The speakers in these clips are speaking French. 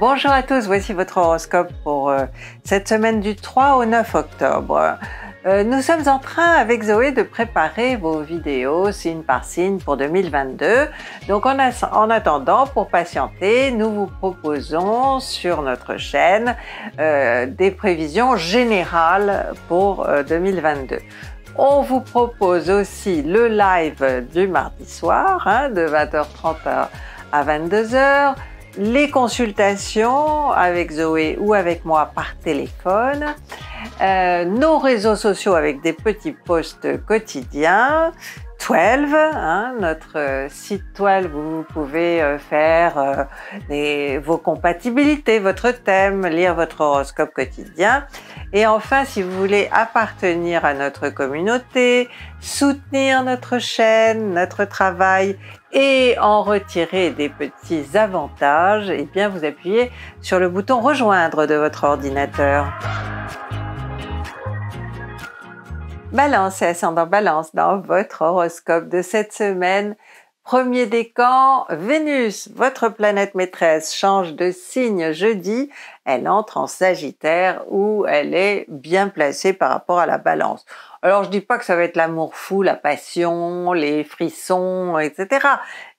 Bonjour à tous, voici votre horoscope pour euh, cette semaine du 3 au 9 octobre. Euh, nous sommes en train avec Zoé de préparer vos vidéos signe par signe pour 2022. Donc en, attendant, pour patienter, nous vous proposons sur notre chaîne euh, des prévisions générales pour 2022. On vous propose aussi le live du mardi soir hein, de 20h30 à 22h les consultations avec Zoé ou avec moi par téléphone, euh, nos réseaux sociaux avec des petits posts quotidiens, 12, hein, notre euh, site 12 où vous pouvez euh, faire vos compatibilités, votre thème, lire votre horoscope quotidien et enfin, si vous voulez appartenir à notre communauté, soutenir notre chaîne, notre travail et en retirer des petits avantages, eh bien vous appuyez sur le bouton rejoindre de votre ordinateur. Balance et ascendant balance dans votre horoscope de cette semaine. Premier décan, Vénus, votre planète maîtresse, change de signe jeudi elle entre en Sagittaire où elle est bien placée par rapport à la balance. Alors je dis pas que ça va être l'amour fou, la passion, les frissons, etc.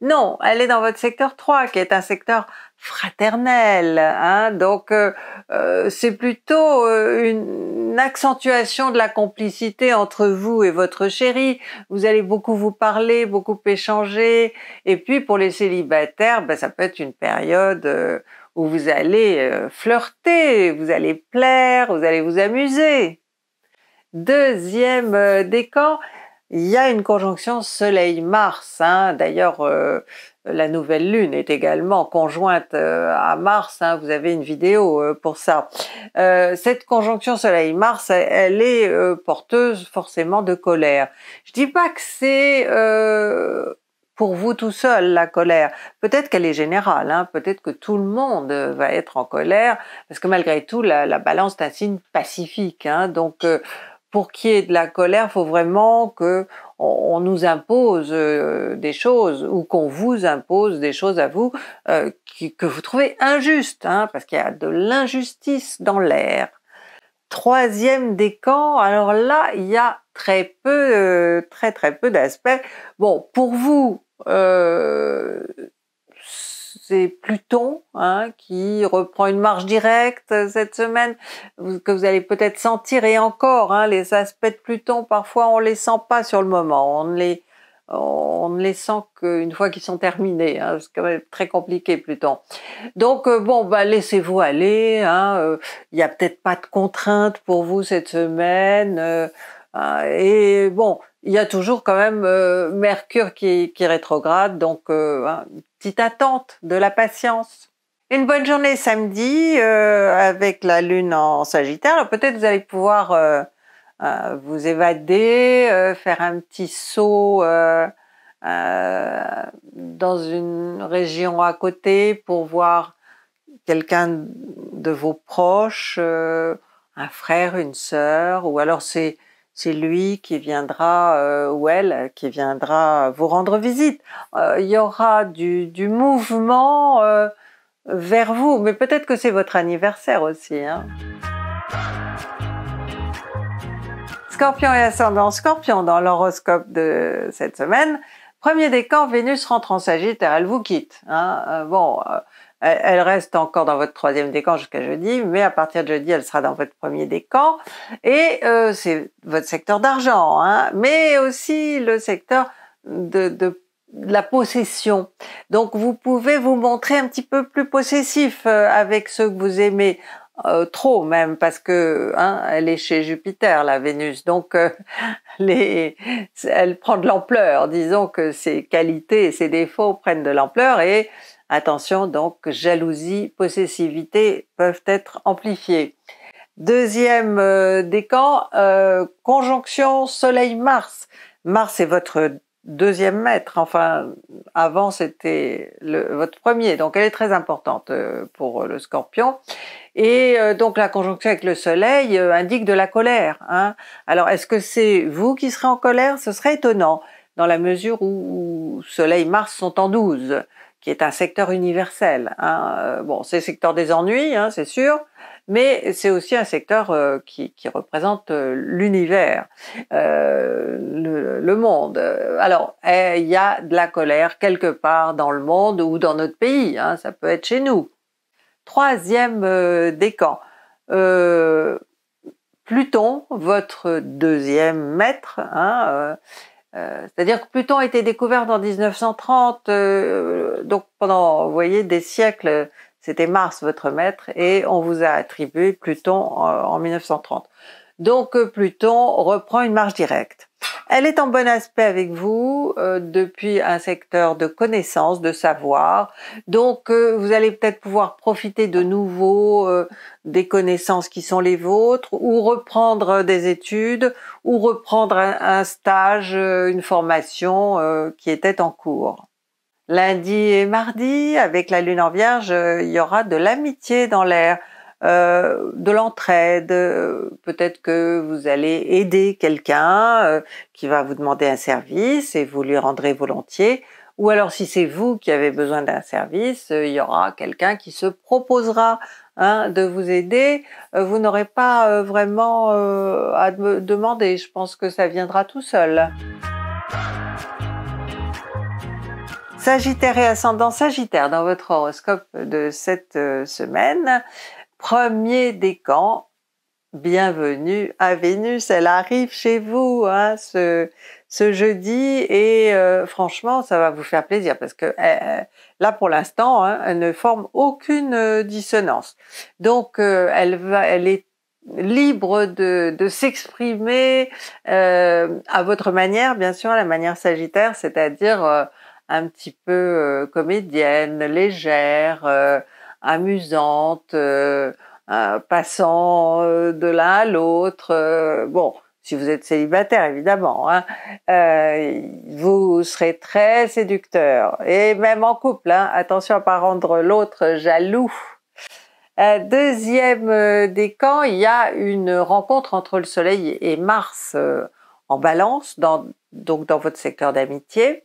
Non, elle est dans votre secteur 3 qui est un secteur fraternel. Hein. donc euh, euh, c'est plutôt euh, une accentuation de la complicité entre vous et votre chéri. Vous allez beaucoup vous parler, beaucoup échanger. Et puis pour les célibataires, ben, ça peut être une période vous allez euh, flirter, vous allez plaire, vous allez vous amuser. Deuxième euh, décan, il y a une conjonction Soleil-Mars. Hein. D'ailleurs, euh, la nouvelle lune est également conjointe à Mars. Hein. Vous avez une vidéo pour ça. cette conjonction Soleil-Mars, elle, est porteuse forcément de colère. Je dis pas que c'est pour vous tout seul la colère. Peut-être qu'elle est générale, hein, peut-être que tout le monde euh, va être en colère, parce que malgré tout, la, balance est un signe pacifique. Hein. donc, euh, pour qu'il y ait de la colère, faut vraiment que on, nous impose euh, des choses ou qu'on vous impose des choses à vous que vous trouvez injustes, hein, parce qu'il y a de l'injustice dans l'air. Troisième décan, alors là, il y a très peu, très très peu d'aspects. Bon, pour vous, euh, c'est Pluton hein, qui reprend une marche directe cette semaine, que vous allez peut-être sentir, et encore, hein, les aspects de Pluton, parfois on ne les sent pas sur le moment, on ne les, on les sent qu'une fois qu'ils sont terminés, hein, c'est quand même très compliqué Pluton. Donc euh, bon, bah, laissez-vous aller, il hein. n'y euh, a peut-être pas de contraintes pour vous cette semaine, et bon, il y a toujours quand même euh, Mercure qui, rétrograde, donc euh, hein, une petite attente de la patience. Une bonne journée samedi euh, avec la Lune en Sagittaire. Peut-être vous allez pouvoir vous évader, faire un petit saut dans une région à côté pour voir quelqu'un de vos proches, un frère, une sœur, ou alors c'est c'est lui qui viendra euh, ou elle qui viendra vous rendre visite. Euh, il y aura du, du mouvement euh, vers vous, mais peut-être que c'est votre anniversaire aussi. Hein. Scorpion et ascendant Scorpion dans l'horoscope de cette semaine. Premier décan, Vénus rentre en Sagittaire, elle vous quitte. Hein. bon, euh, elle reste encore dans votre troisième décan jusqu'à jeudi, mais à partir de jeudi, elle sera dans votre premier décan. Et euh, c'est votre secteur d'argent, hein, mais aussi le secteur de, la possession. Donc vous pouvez vous montrer un petit peu plus possessif euh, avec ceux que vous aimez. trop même parce que hein, elle est chez Jupiter la Vénus donc elle prend de l'ampleur disons que ses qualités et ses défauts prennent de l'ampleur et Attention donc, jalousie, possessivité peuvent être amplifiées. Deuxième euh, décan, euh, conjonction Soleil-Mars. Mars est votre deuxième maître, enfin avant c'était votre premier, donc elle est très importante euh, pour le scorpion. Et donc la conjonction avec le Soleil indique de la colère. Hein. Alors est-ce que c'est vous qui serez en colère Ce serait étonnant, dans la mesure où, Soleil-Mars sont en douze qui est un secteur universel. Hein. Euh, bon, c'est le secteur des ennuis, hein, c'est sûr, mais c'est aussi un secteur euh, qui, représente euh, l'univers, le, monde. Alors, eh, il y a de la colère quelque part dans le monde ou dans notre pays, hein, ça peut être chez nous. Troisième décan. Pluton, votre deuxième maître, hein, euh, c'est-à-dire que Pluton a été découvert en 1930, euh, donc pendant, vous voyez, des siècles, c'était Mars votre maître, et on vous a attribué Pluton en, en 1930. Donc euh, Pluton reprend une marche directe. Elle est en bon aspect avec vous euh, depuis un secteur de connaissances, de savoir. Donc euh, vous allez peut-être pouvoir profiter de nouveau euh, des connaissances qui sont les vôtres ou reprendre des études ou reprendre un, un stage, une formation qui était en cours. Lundi et mardi, avec la lune en vierge, il y aura de l'amitié dans l'air. Euh, de l'entraide. Euh, peut-être que vous allez aider quelqu'un euh, qui va vous demander un service et vous lui rendrez volontiers. Ou alors si c'est vous qui avez besoin d'un service, il y aura quelqu'un qui se proposera hein, de vous aider. vous n'aurez pas vraiment à me demander. Je pense que ça viendra tout seul. Sagittaire et ascendant Sagittaire dans votre horoscope de cette semaine, premier des camps, bienvenue à Vénus. Elle arrive chez vous hein, ce, ce jeudi et euh, franchement, ça va vous faire plaisir parce que euh, euh, là, pour l'instant, hein, elle ne forme aucune dissonance. Donc, elle, va, elle est libre de, de s'exprimer à votre manière, bien sûr, à la manière sagittaire, c'est-à-dire un petit peu comédienne, légère amusante, euh, passant euh, de l'un à l'autre. Euh, bon, si vous êtes célibataire, évidemment, hein, vous serez très séducteur. Et même en couple, hein, attention à pas rendre l'autre jaloux. deuxième décan, il y a une rencontre entre le Soleil et Mars en balance, donc dans votre secteur d'amitié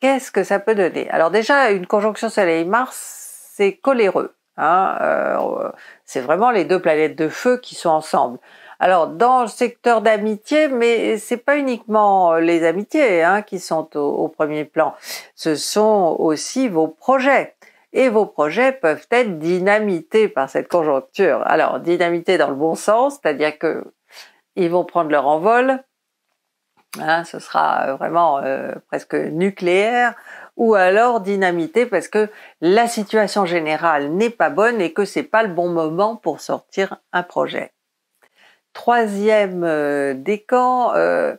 qu'est-ce que ça peut donner Alors déjà, une conjonction Soleil-Mars, c'est coléreux. Hein, euh, c'est vraiment les deux planètes de feu qui sont ensemble. Alors dans le secteur d'amitié, mais c'est pas uniquement euh, les amitiés hein, qui sont au, premier plan, ce sont aussi vos projets. Et vos projets peuvent être dynamités par cette conjoncture. Alors dynamité dans le bon sens, c'est-à-dire que ils vont prendre leur envol. Hein, ce sera vraiment euh, presque nucléaire ou alors dynamité parce que la situation générale n'est pas bonne et que c'est pas le bon moment pour sortir un projet. Troisième euh, décan, euh,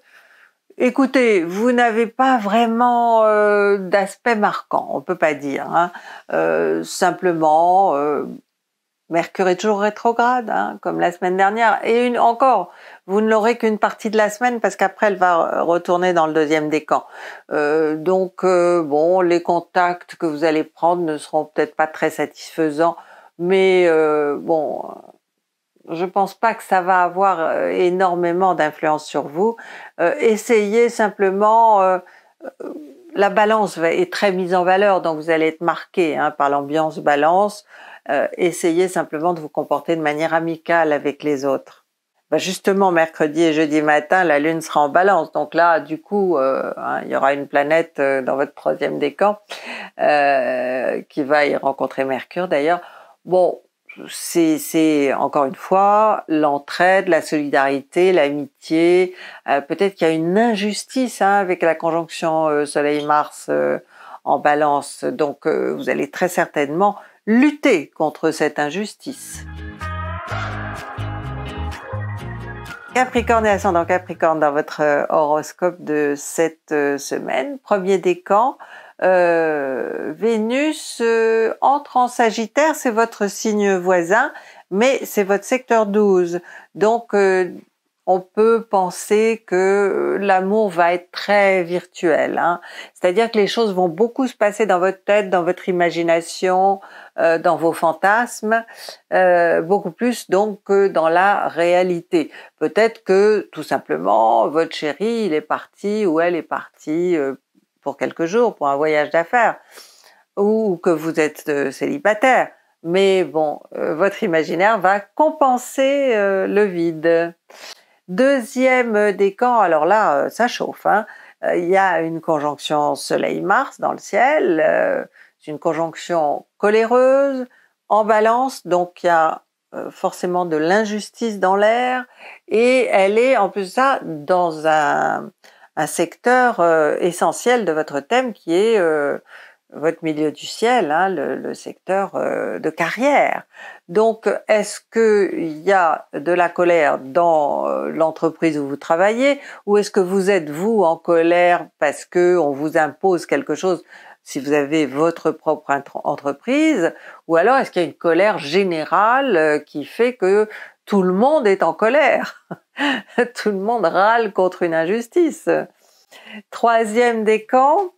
écoutez, vous n'avez pas vraiment euh, d'aspect marquant, on peut pas dire. Hein. Euh, simplement, Mercure est toujours rétrograde, hein, comme la semaine dernière. Et une encore, vous ne l'aurez qu'une partie de la semaine parce qu'après elle va retourner dans le deuxième décan. Euh, donc euh, bon, les contacts que vous allez prendre ne seront peut-être pas très satisfaisants, mais euh, bon, euh, je pense pas que ça va avoir euh, énormément d'influence sur vous. essayez simplement la balance est très mise en valeur, donc vous allez être marqué hein, par l'ambiance balance. Euh, essayez simplement de vous comporter de manière amicale avec les autres. Bah, justement, mercredi et jeudi matin, la Lune sera en balance. Donc là, du coup, euh, hein, il y aura une planète euh, dans votre troisième décan qui va y rencontrer Mercure d'ailleurs. Bon, c'est encore une fois l'entraide, la solidarité, l'amitié. Peut-être qu'il y a une injustice hein, avec la conjonction Soleil-Mars en balance. Donc vous allez très certainement lutter contre cette injustice. Capricorne et ascendant Capricorne dans votre euh, horoscope de cette euh, semaine, premier décan, euh, Vénus entre en Sagittaire, c'est votre signe voisin, mais c'est votre secteur 12. Donc on peut penser que euh, l'amour va être très virtuel. Hein. C'est-à-dire que les choses vont beaucoup se passer dans votre tête, dans votre imagination, euh, dans vos fantasmes, euh, beaucoup plus donc que dans la réalité. Peut-être que tout simplement votre chéri il est parti ou elle est partie pour quelques jours pour un voyage d'affaires ou que vous êtes célibataire. Mais bon, votre imaginaire va compenser le vide. Deuxième euh, décan, alors là, euh, ça chauffe. Hein. Euh, il y a une conjonction Soleil-Mars dans le ciel. C'est une conjonction coléreuse, en balance, donc il y a forcément de l'injustice dans l'air. Et elle est en plus ça dans un secteur essentiel de votre thème qui est votre milieu du ciel, hein, le, secteur euh, de carrière. Donc, est-ce qu'il y a de la colère dans euh, l'entreprise où vous travaillez, ou est-ce que vous êtes vous en colère parce que on vous impose quelque chose si vous avez votre propre entreprise, ou alors est-ce qu'il y a une colère générale euh, qui fait que tout le monde est en colère, tout le monde râle contre une injustice. Troisième des camps,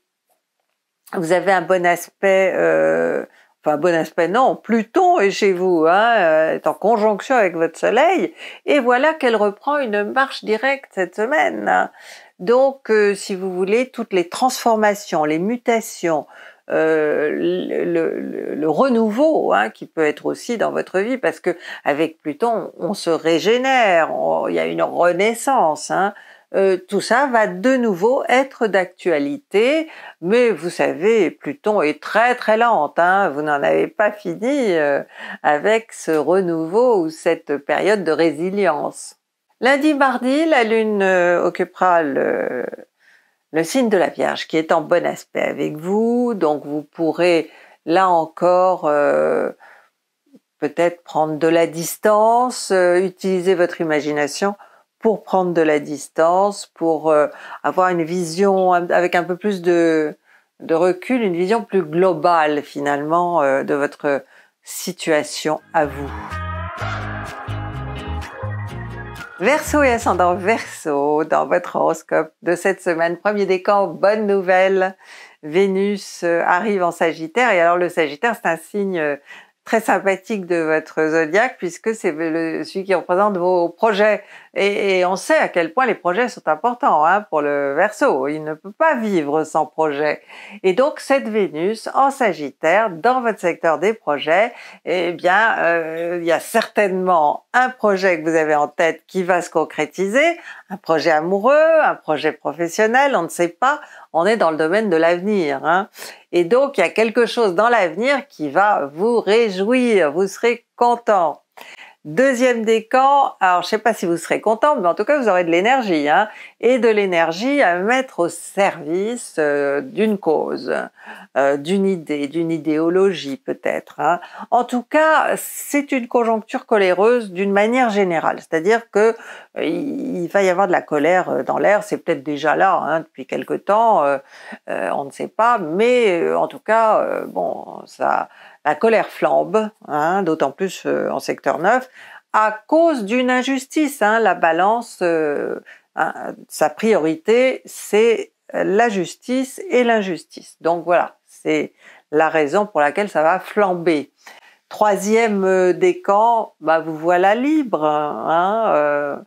vous avez un bon aspect, euh, enfin bon aspect non, Pluton est chez vous, hein, euh, est en conjonction avec votre Soleil, et voilà qu'elle reprend une marche directe cette semaine. Donc, euh, si vous voulez, toutes les transformations, les mutations, euh, le, le, le, renouveau hein, qui peut être aussi dans votre vie parce que avec Pluton on se régénère, il y a une renaissance. Hein. Euh, tout ça va de nouveau être d'actualité, mais vous savez, Pluton est très très lente, hein. vous n'en avez pas fini euh, avec ce renouveau ou cette période de résilience. Lundi, mardi, la Lune euh, occupera le signe de la Vierge qui est en bon aspect avec vous, donc vous pourrez là encore peut-être prendre de la distance, utiliser votre imagination pour prendre de la distance, pour euh, avoir une vision avec un peu plus de, recul, une vision plus globale finalement euh, de votre situation à vous. Verso et ascendant Verso dans votre horoscope de cette semaine, premier décan, bonne nouvelle, Vénus euh, arrive en Sagittaire et alors le Sagittaire c'est un signe très sympathique de votre zodiaque puisque c'est celui qui représente vos projets. Et, on sait à quel point les projets sont importants hein, pour le verso, Il ne peut pas vivre sans projet. Et donc cette Vénus en Sagittaire dans votre secteur des projets, eh bien, euh, il y a certainement un projet que vous avez en tête qui va se concrétiser, un projet amoureux, un projet professionnel, on ne sait pas. On est dans le domaine de l'avenir. Hein. Et donc, il y a quelque chose dans l'avenir qui va vous réjouir. Vous serez content. Deuxième décan, alors je ne sais pas si vous serez content, mais en tout cas vous aurez de l'énergie, hein, et de l'énergie à mettre au service euh, d'une cause, euh, d'une idée, d'une idéologie peut-être. Hein. En tout cas, c'est une conjoncture coléreuse d'une manière générale, c'est-à-dire que euh, il va y avoir de la colère dans l'air, c'est peut-être déjà là hein, depuis quelque temps, on ne sait pas, mais en tout cas, bon, ça la colère flambe, hein, d'autant plus euh, en secteur 9, à cause d'une injustice. Hein, la balance, euh, hein, sa priorité, c'est la justice et l'injustice. Donc voilà, c'est la raison pour laquelle ça va flamber. Troisième euh, décan, bah vous voilà libre.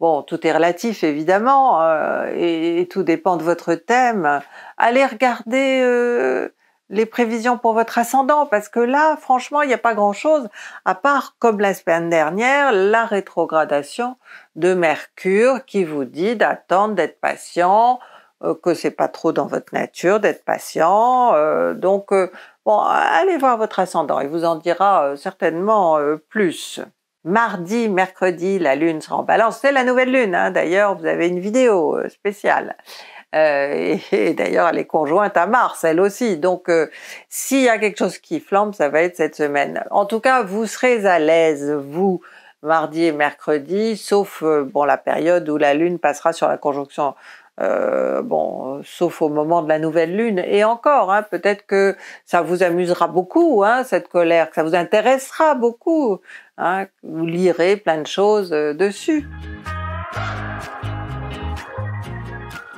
bon, tout est relatif évidemment, et, tout dépend de votre thème. Allez regarder les prévisions pour votre ascendant, parce que là, franchement, il n'y a pas grand-chose, à part, comme la semaine dernière, la rétrogradation de Mercure qui vous dit d'attendre, d'être patient, euh, que c'est pas trop dans votre nature d'être patient. Euh, donc, euh, bon, allez voir votre ascendant, il vous en dira certainement plus. Mardi, mercredi, la lune sera en balance. C'est la nouvelle lune, hein, d'ailleurs, vous avez une vidéo spéciale. Euh, et, d'ailleurs elle est conjointe à Mars, elle aussi. Donc euh, s'il y a quelque chose qui flambe, ça va être cette semaine. En tout cas, vous serez à l'aise, vous mardi et mercredi, sauf euh, bon la période où la Lune passera sur la conjonction bon, sauf au moment de la nouvelle lune. Et encore, hein, peut-être que ça vous amusera beaucoup, hein, cette colère, que ça vous intéressera beaucoup. Hein, vous lirez plein de choses dessus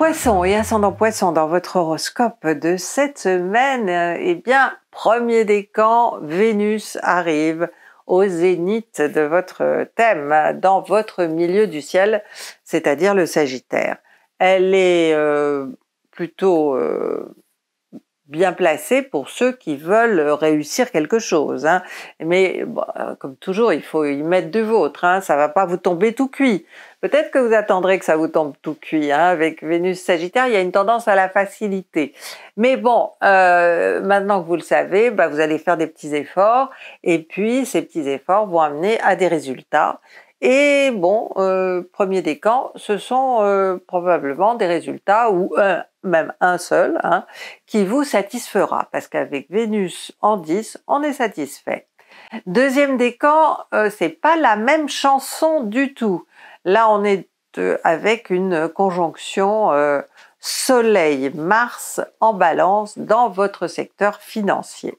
poisson et ascendant poisson dans votre horoscope de cette semaine, eh bien, premier décan, Vénus arrive au zénith de votre thème, dans votre milieu du ciel, c'est-à-dire le Sagittaire. Elle est euh, plutôt euh, bien placé pour ceux qui veulent réussir quelque chose. Hein. Mais bah, comme toujours, il faut y mettre du vôtre. Hein. Ça va pas vous tomber tout cuit. Peut-être que vous attendrez que ça vous tombe tout cuit. Hein. Avec Vénus Sagittaire, il y a une tendance à la facilité. Mais bon, euh, maintenant que vous le savez, bah, vous allez faire des petits efforts. Et puis, ces petits efforts vont amener à des résultats. Et bon, euh, premier des camps, ce sont euh, probablement des résultats ou un, même un seul, hein, qui vous satisfera, parce qu'avec Vénus en 10, on est satisfait. Deuxième décan, ce euh, c'est pas la même chanson du tout. Là, on est avec une conjonction Soleil-Mars en balance dans votre secteur financier.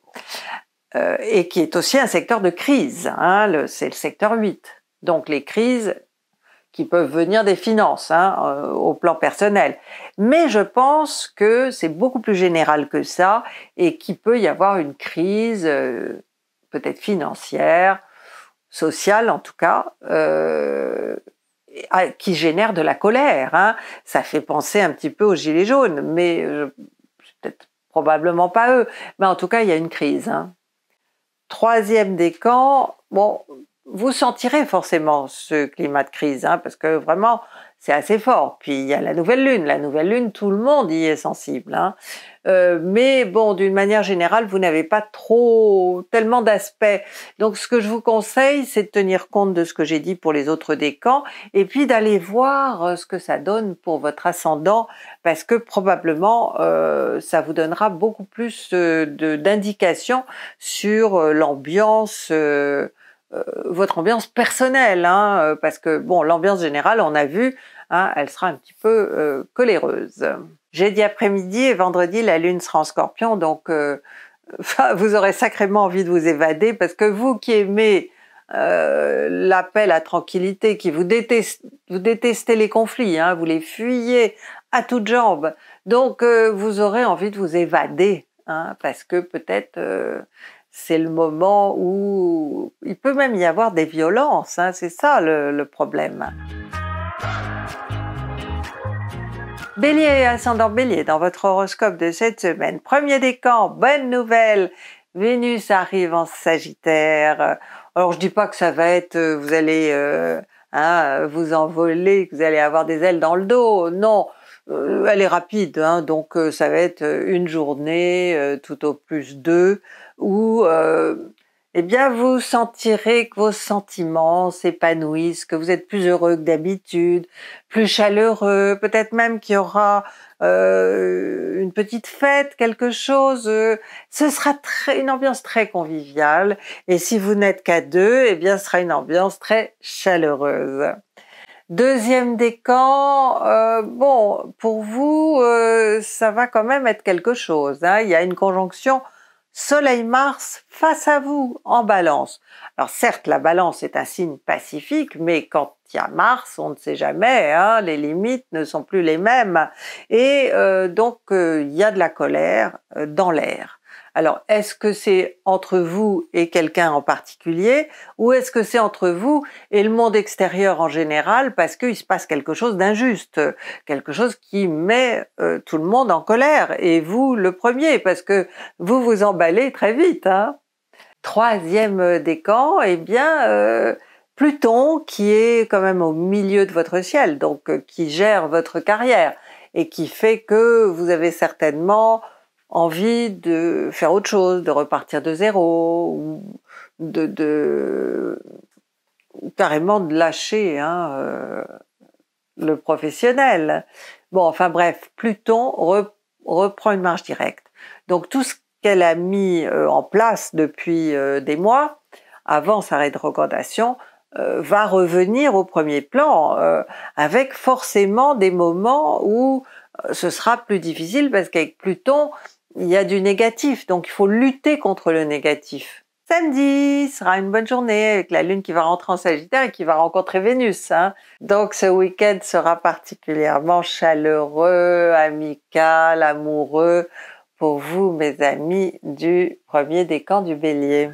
et qui est aussi un secteur de crise, hein, c'est le secteur 8 donc les crises qui peuvent venir des finances hein, euh, au plan personnel. Mais je pense que c'est beaucoup plus général que ça et qu'il peut y avoir une crise euh, peut-être financière, sociale en tout cas, euh, qui génère de la colère. Hein. Ça fait penser un petit peu aux Gilets jaunes, mais peut-être probablement pas eux. Mais en tout cas, il y a une crise. Hein. Troisième décan, bon, vous sentirez forcément ce climat de crise, hein, parce que vraiment, c'est assez fort. Puis il y a la nouvelle lune. La nouvelle lune, tout le monde y est sensible. Hein. Euh, mais bon, d'une manière générale, vous n'avez pas trop tellement d'aspects. Donc ce que je vous conseille, c'est de tenir compte de ce que j'ai dit pour les autres décans et puis d'aller voir euh, ce que ça donne pour votre ascendant, parce que probablement euh, ça vous donnera beaucoup plus d'indications sur l'ambiance. Euh, votre ambiance personnelle, hein, euh, parce que bon, l'ambiance générale, on a vu, hein, elle sera un petit peu euh, coléreuse. Jeudi après-midi et vendredi, la lune sera en Scorpion, donc euh, vous aurez sacrément envie de vous évader, parce que vous qui aimez la l'appel à tranquillité, qui vous détestez, les conflits, hein, vous les fuyez à toutes jambes, donc vous aurez envie de vous évader, parce que peut-être c'est le moment où il peut même y avoir des violences, hein, c'est ça le, problème. Bélier et ascendant bélier, dans votre horoscope de cette semaine, premier décan, bonne nouvelle, Vénus arrive en Sagittaire. Alors je dis pas que ça va être, euh, vous allez euh, hein, vous envoler, que vous allez avoir des ailes dans le dos, non, euh, elle est rapide, hein, donc ça va être une journée, tout au plus deux, où euh, eh bien vous sentirez que vos sentiments s'épanouissent, que vous êtes plus heureux que d'habitude, plus chaleureux, peut-être même qu'il y aura euh, une petite fête, quelque chose. Euh, ce sera une ambiance très conviviale. Et si vous n'êtes qu'à deux, eh bien ce sera une ambiance très chaleureuse. Deuxième décan, bon, pour vous, ça va quand même être quelque chose. Hein. Il y a une conjonction Soleil-Mars face à vous en balance. Alors certes, la balance est un signe pacifique, mais quand il y a Mars, on ne sait jamais, hein, les limites ne sont plus les mêmes. Et euh, donc, euh, il y a de la colère euh, dans l'air. Alors, est-ce que c'est entre vous et quelqu'un en particulier ou est-ce que c'est entre vous et le monde extérieur en général parce qu'il se passe quelque chose d'injuste, quelque chose qui met euh, tout le monde en colère et vous le premier parce que vous vous emballez très vite. Hein Troisième euh, décan, eh bien, euh, Pluton qui est quand même au milieu de votre ciel, donc qui gère votre carrière et qui fait que vous avez certainement envie de faire autre chose, de repartir de zéro, ou de, carrément de lâcher hein, euh, le professionnel. Bon, enfin bref, Pluton reprend une marche directe. Donc tout ce qu'elle a mis euh, en place depuis euh, des mois, avant sa rétrogradation, va revenir au premier plan, avec forcément des moments où ce sera plus difficile parce qu'avec Pluton, il y a du négatif, donc il faut lutter contre le négatif. Samedi sera une bonne journée avec la Lune qui va rentrer en Sagittaire et qui va rencontrer Vénus. Hein. Donc ce week-end sera particulièrement chaleureux, amical, amoureux pour vous, mes amis du premier décan du Bélier.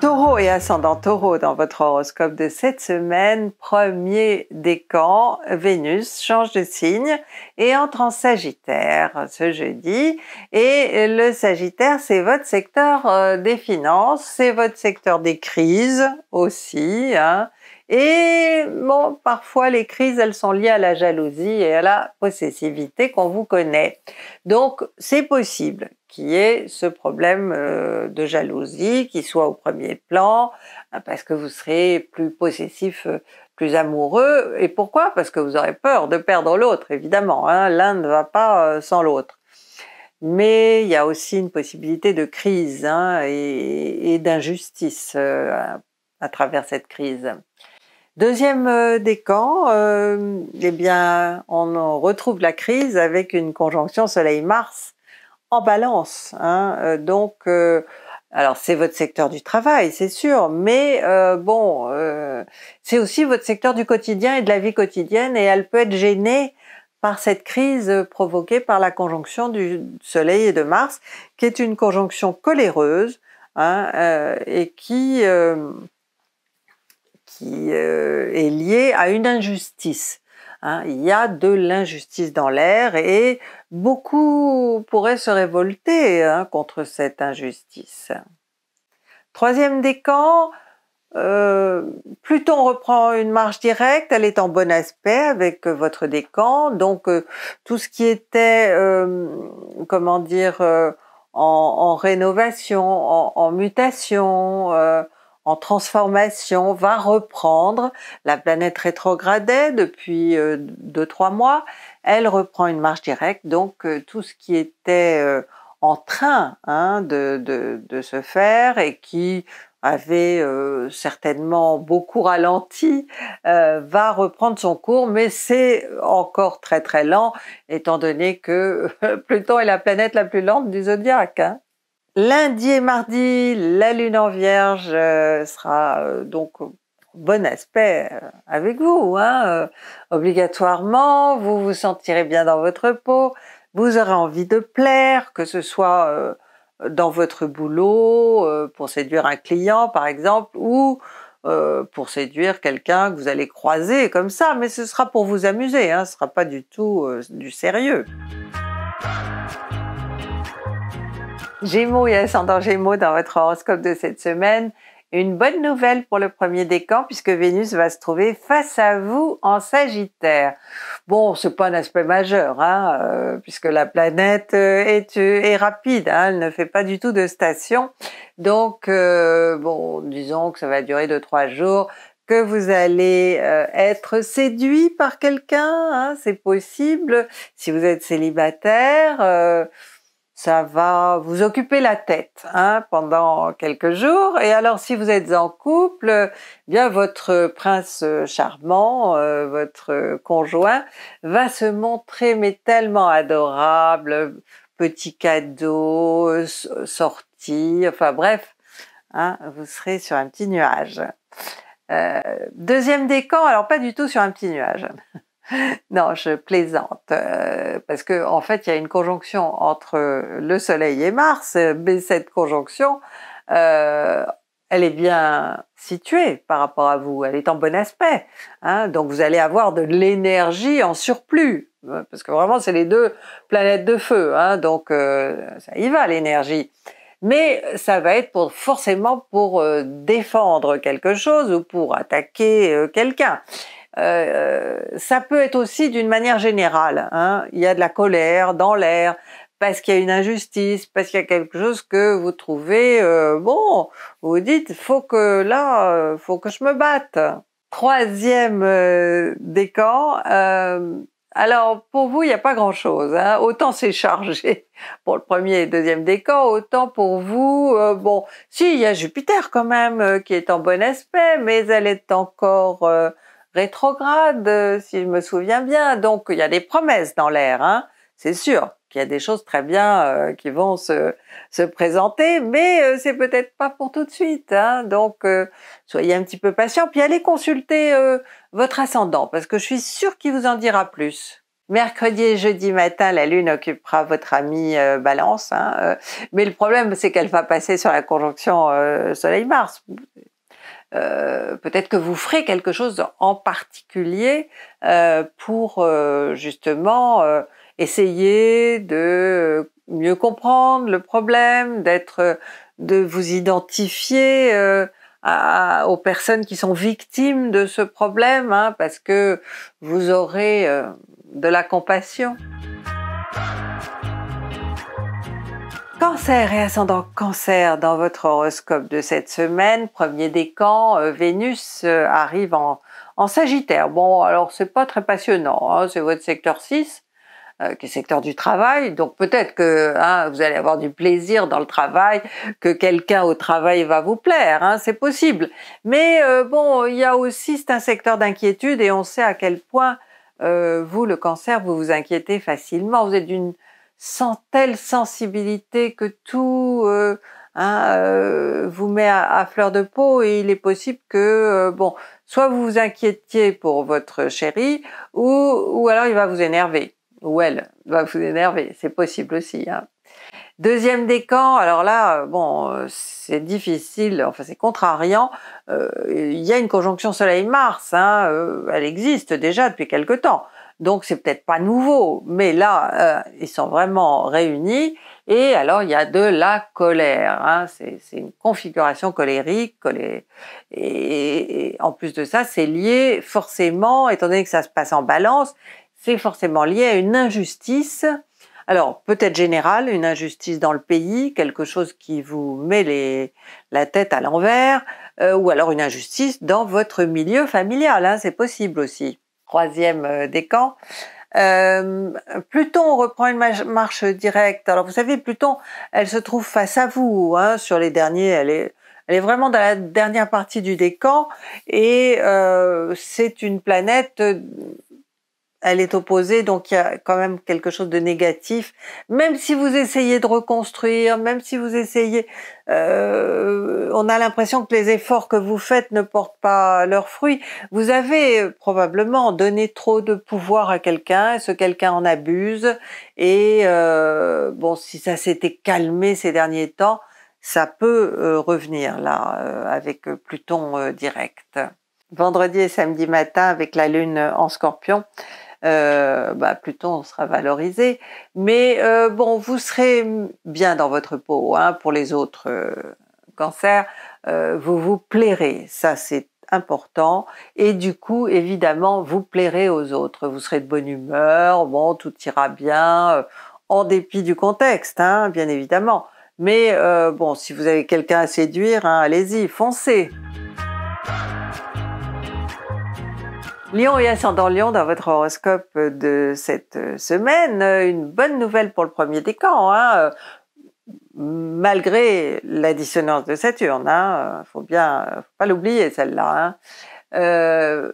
Taureau et ascendant taureau dans votre horoscope de cette semaine, premier décan, Vénus change de signe et entre en Sagittaire ce jeudi. Et le Sagittaire, c'est votre secteur euh, des finances, c'est votre secteur des crises aussi. Hein. Et bon, parfois les crises, elles sont liées à la jalousie et à la possessivité qu'on vous connaît. Donc c'est possible qui est ce problème euh, de jalousie qui soit au premier plan, euh, parce que vous serez plus possessif, euh, plus amoureux. Et pourquoi Parce que vous aurez peur de perdre l'autre, évidemment. Hein L'un ne va pas sans l'autre. Mais il y a aussi une possibilité de crise hein, et, d'injustice à, travers cette crise. Deuxième décan, eh bien, on retrouve la crise avec une conjonction Soleil-Mars en balance. Hein. Euh, donc, euh, alors c'est votre secteur du travail, c'est sûr, mais euh, bon, c'est aussi votre secteur du quotidien et de la vie quotidienne, et elle peut être gênée par cette crise provoquée par la conjonction du Soleil et de Mars, qui est une conjonction coléreuse hein, et qui qui est liée à une injustice. Hein. Il y a de l'injustice dans l'air et Beaucoup pourraient se révolter hein, contre cette injustice. Troisième décan, euh, Pluton reprend une marche directe, elle est en bon aspect avec euh, votre décan, donc euh, tout ce qui était, comment dire, en, rénovation, en, en mutation, en transformation va reprendre. La planète rétrogradait depuis 2-3 mois elle reprend une marche directe, donc euh, tout ce qui était euh, en train hein, de, se faire et qui avait euh, certainement beaucoup ralenti, va reprendre son cours, mais c'est encore très très lent, étant donné que Pluton est la planète la plus lente du zodiaque. Hein. Lundi et mardi, la lune en vierge sera donc bon aspect euh, avec vous. Hein, euh, obligatoirement, vous vous sentirez bien dans votre peau, vous aurez envie de plaire, que ce soit euh, dans votre boulot, pour séduire un client par exemple, ou pour séduire quelqu'un que vous allez croiser comme ça, mais ce sera pour vous amuser, hein, ce ne sera pas du tout du sérieux. Gémeaux et ascendant Gémeaux dans votre horoscope de cette semaine, une bonne nouvelle pour le premier décan puisque Vénus va se trouver face à vous en Sagittaire. Bon, c'est pas un aspect majeur, hein, euh, puisque la planète euh, est, euh, est rapide, hein, elle ne fait pas du tout de station. Donc, bon, disons que ça va durer deux, trois jours, que vous allez être séduit par quelqu'un, hein, c'est possible. Si vous êtes célibataire, ça va vous occuper la tête hein, pendant quelques jours. Et alors si vous êtes en couple, eh bien votre prince charmant, euh, votre conjoint, va se montrer mais tellement adorable, petit cadeau, sortie, enfin bref, hein, vous serez sur un petit nuage. Euh, deuxième décan, alors pas du tout sur un petit nuage. non, je plaisante. Euh, parce qu'en en fait, il y a une conjonction entre le Soleil et Mars, mais cette conjonction, euh, elle est bien située par rapport à vous, elle est en bon aspect. Hein. donc vous allez avoir de l'énergie en surplus. Euh, parce que vraiment, c'est les deux planètes de feu, hein. donc ça y va l'énergie mais ça va être pour, forcément pour défendre quelque chose ou pour attaquer quelqu'un. Euh, euh, ça peut être aussi d'une manière générale. Hein. Il y a de la colère dans l'air, parce qu'il y a une injustice, parce qu'il y a quelque chose que vous trouvez euh, bon, vous dites faut que là, faut que je me batte. Troisième euh, alors pour vous, il n'y a pas grand chose. Hein. Autant c'est chargé pour le premier et deuxième décan, autant pour vous, bon, si il y a Jupiter quand même qui est en bon aspect, mais elle est encore rétrograde, euh, si je me souviens bien. Donc il y a des promesses dans l'air, hein. c'est sûr qu'il y a des choses très bien euh, qui vont se, présenter, mais euh, c'est peut-être pas pour tout de suite. Hein. donc soyez un petit peu patient, puis allez consulter votre ascendant, parce que je suis sûre qu'il vous en dira plus. Mercredi et jeudi matin, la Lune occupera votre ami Balance, hein, mais le problème c'est qu'elle va passer sur la conjonction Soleil-Mars. Euh, peut-être que vous ferez quelque chose en particulier euh, pour euh, justement essayer de mieux comprendre le problème, d'être, de vous identifier. aux personnes qui sont victimes de ce problème, hein, parce que vous aurez de la compassion. Cancer et ascendant cancer dans votre horoscope de cette semaine, premier décan, euh, Vénus euh, arrive en, Sagittaire. Bon, alors c'est pas très passionnant, hein, c'est votre secteur 6, euh, qui est secteur du travail, donc peut-être que hein, vous allez avoir du plaisir dans le travail, que quelqu'un au travail va vous plaire, hein, c'est possible. Mais bon, il y a aussi, c'est un secteur d'inquiétude et on sait à quel point vous, le cancer, vous vous inquiétez facilement, vous êtes d'une sans telle sensibilité que tout euh, hein, euh, vous met à, fleur de peau et il est possible que, euh, bon, soit vous vous inquiétiez pour votre chéri ou, ou alors il va vous énerver ou elle va vous énerver, c'est possible aussi. Hein. Deuxième décan, alors là, bon, c'est difficile, enfin c'est contrariant. Il y a une conjonction Soleil-Mars, hein, elle existe déjà depuis quelque temps. Donc c'est peut-être pas nouveau, mais là, euh, ils sont vraiment réunis. Et alors, il y a de la colère. Hein. C'est une configuration colérique. Et, en plus de ça, c'est lié forcément, étant donné que ça se passe en balance, c'est forcément lié à une injustice. Alors, peut-être générale, une injustice dans le pays, quelque chose qui vous met la tête à l'envers, euh, ou alors une injustice dans votre milieu familial, hein, c'est possible aussi troisième euh, décan. Euh, Pluton reprend une marche directe. Alors vous savez, Pluton, elle se trouve face à vous hein, sur les derniers. Elle est, elle est vraiment dans la dernière partie du décan et euh, c'est une planète elle est opposée, donc il y a quand même quelque chose de négatif. Même si vous essayez de reconstruire, même si vous essayez, euh, on a l'impression que les efforts que vous faites ne portent pas leurs fruits. Vous avez probablement donné trop de pouvoir à quelqu'un, ce quelqu'un en abuse. Et euh, bon, si ça s'était calmé ces derniers temps, ça peut euh, revenir là avec Pluton direct vendredi et samedi matin avec la lune en scorpion. Euh, bah, plutôt on sera valorisé. Mais euh, bon, vous serez bien dans votre peau hein, pour les autres euh, cancers. vous vous plairez, ça c'est important et du coup évidemment vous plairez aux autres. Vous serez de bonne humeur, bon tout ira bien en dépit du contexte, hein, bien évidemment. Mais bon, si vous avez quelqu'un à séduire, hein, allez-y, foncez. Lion et ascendant Lion dans votre horoscope de cette semaine, une bonne nouvelle pour le premier décan, hein, malgré la dissonance de Saturne. Hein, faut bien, faut pas l'oublier celle-là. Hein. Euh,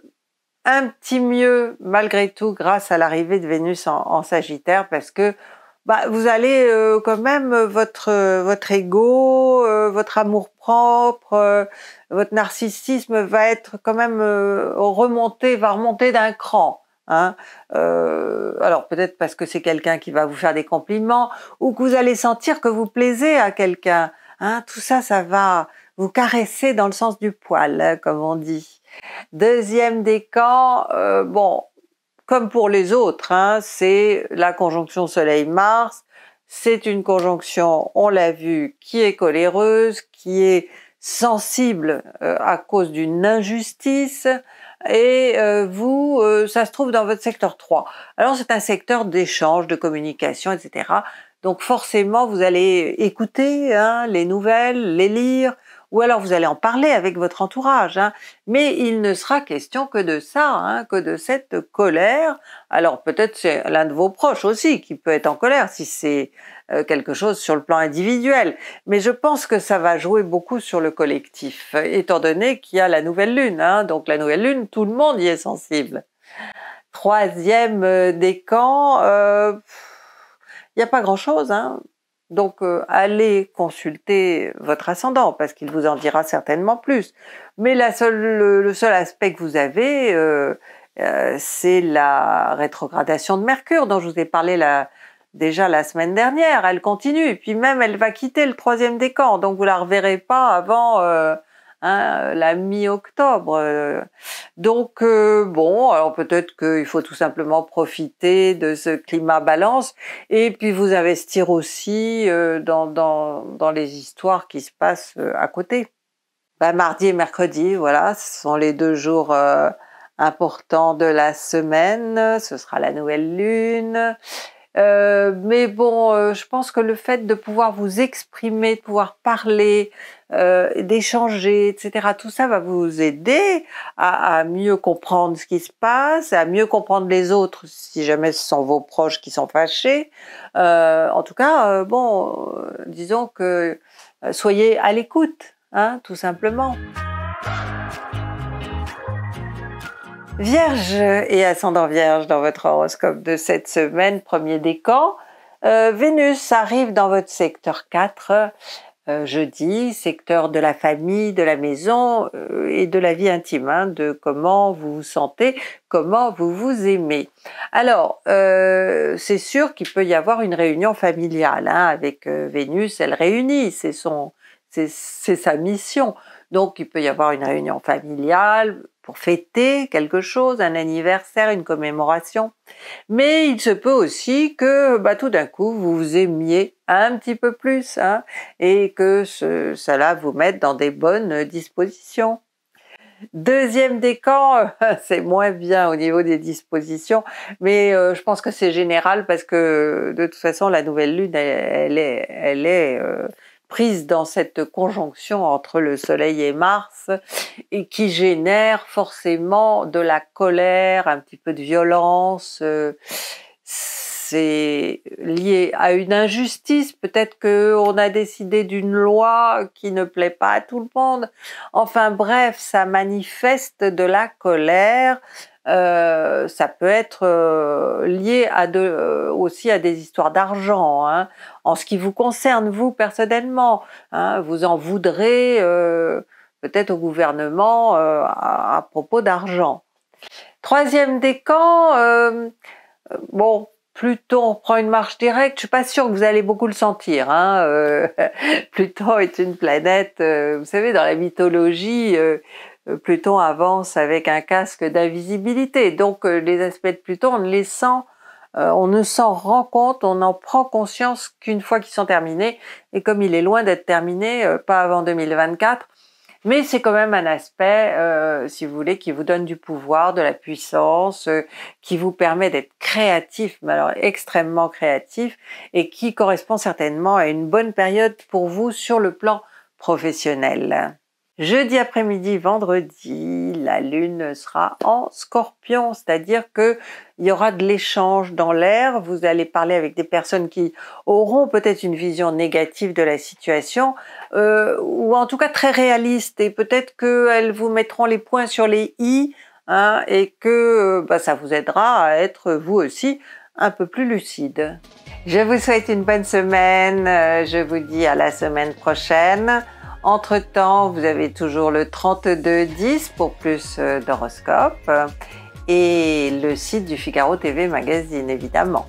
un petit mieux malgré tout grâce à l'arrivée de Vénus en Sagittaire parce que bah, vous allez euh, quand même euh, votre euh, votre ego, votre amour propre, votre narcissisme va être quand même remonté, va remonter d'un cran. Hein. alors peut-être parce que c'est quelqu'un qui va vous faire des compliments ou que vous allez sentir que vous plaisez à quelqu'un. Hein. Tout ça, ça va vous caresser dans le sens du poil, hein, comme on dit. Deuxième décan, bon, comme pour les autres, hein, c'est la conjonction Soleil-Mars, c'est une conjonction, on l'a vu, qui est coléreuse, qui est sensible euh, à cause d'une injustice, et euh, vous, euh, ça se trouve dans votre secteur 3. Alors c'est un secteur d'échange, de communication, etc. Donc forcément, vous allez écouter hein, les nouvelles, les lire, ou alors vous allez en parler avec votre entourage. Hein. Mais il ne sera question que de ça, hein, que de cette colère. Alors peut-être c'est l'un de vos proches aussi qui peut être en colère si c'est euh, quelque chose sur le plan individuel. Mais je pense que ça va jouer beaucoup sur le collectif, étant donné qu'il y a la nouvelle lune. Hein. Donc la nouvelle lune, tout le monde y est sensible. Troisième euh, décan, euh, il n'y a pas grand-chose. Donc euh, allez consulter votre ascendant parce qu'il vous en dira certainement plus. Mais le, seul aspect que vous avez, euh, euh, c'est la rétrogradation de Mercure dont je vous ai parlé déjà la semaine dernière. Elle continue et puis même elle va quitter le troisième décan, donc vous la reverrez pas avant Hein, euh, la mi-octobre. Euh, donc euh, bon, alors peut-être qu'il faut tout simplement profiter de ce climat balance et puis vous investir aussi dans, dans, les histoires qui se passent à côté. Ben, mardi et mercredi, voilà, ce sont les deux jours importants de la semaine. Ce sera la nouvelle lune euh, mais bon, euh, je pense que le fait de pouvoir vous exprimer, de pouvoir parler, euh, d'échanger, etc., tout ça va vous aider à, à, mieux comprendre ce qui se passe, à mieux comprendre les autres, si jamais ce sont vos proches qui sont fâchés. en tout cas, bon, disons que soyez à l'écoute, hein, tout simplement. Vierge et ascendant Vierge dans votre horoscope de cette semaine, premier décan. Euh, Vénus arrive dans votre secteur 4 euh, jeudi, secteur de la famille, de la maison euh, et de la vie intime, hein, de comment vous vous sentez, comment vous vous aimez. Alors, c'est sûr qu'il peut y avoir une réunion familiale hein, avec Vénus, elle réunit, c'est sa mission. Donc, il peut y avoir une réunion familiale, pour fêter quelque chose, un anniversaire, une commémoration. Mais il se peut aussi que bah, tout d'un coup, vous vous aimiez un petit peu plus hein, et que cela vous mette dans des bonnes dispositions. Deuxième décan, c'est moins bien au niveau des dispositions, mais euh, je pense que c'est général parce que de toute façon la nouvelle lune, elle, est, elle est euh, prise dans cette conjonction entre le Soleil et Mars et qui génère forcément de la colère, un petit peu de violence. Euh, c'est lié à une injustice. Peut-être qu'on a décidé d'une loi qui ne plaît pas à tout le monde. Enfin bref, ça manifeste de la colère euh, ça peut être euh, lié à de, euh, aussi à des histoires d'argent. Hein. En ce qui vous concerne, vous personnellement, hein, vous en voudrez peut-être au gouvernement à, propos d'argent. Troisième décan, bon, Pluton prend une marche directe, je suis pas sûre que vous allez beaucoup le sentir. Hein. Pluton est une planète, vous savez, dans la mythologie, euh, Pluton avance avec un casque d'invisibilité. Donc euh, les aspects de Pluton, on, les sent, euh, on ne s'en rend compte, on n'en prend conscience qu'une fois qu'ils sont terminés. Et comme il est loin d'être terminé, pas avant 2024, mais c'est quand même un aspect, si vous voulez, qui vous donne du pouvoir, de la puissance, qui vous permet d'être créatif, mais alors extrêmement créatif, et qui correspond certainement à une bonne période pour vous sur le plan professionnel. Jeudi après-midi, vendredi, la lune sera en scorpion, c'est-à-dire qu'il y aura de l'échange dans l'air, vous allez parler avec des personnes qui auront peut-être une vision négative de la situation, euh, ou en tout cas très réaliste, et peut-être qu'elles vous mettront les points sur les i, hein, et que euh, bah, ça vous aidera à être vous aussi un peu plus lucide. Je vous souhaite une bonne semaine, euh, je vous dis à la semaine prochaine. Entre-temps, vous avez toujours le 3210 pour plus euh, d'horoscopes euh, et le site du Figaro TV Magazine, évidemment.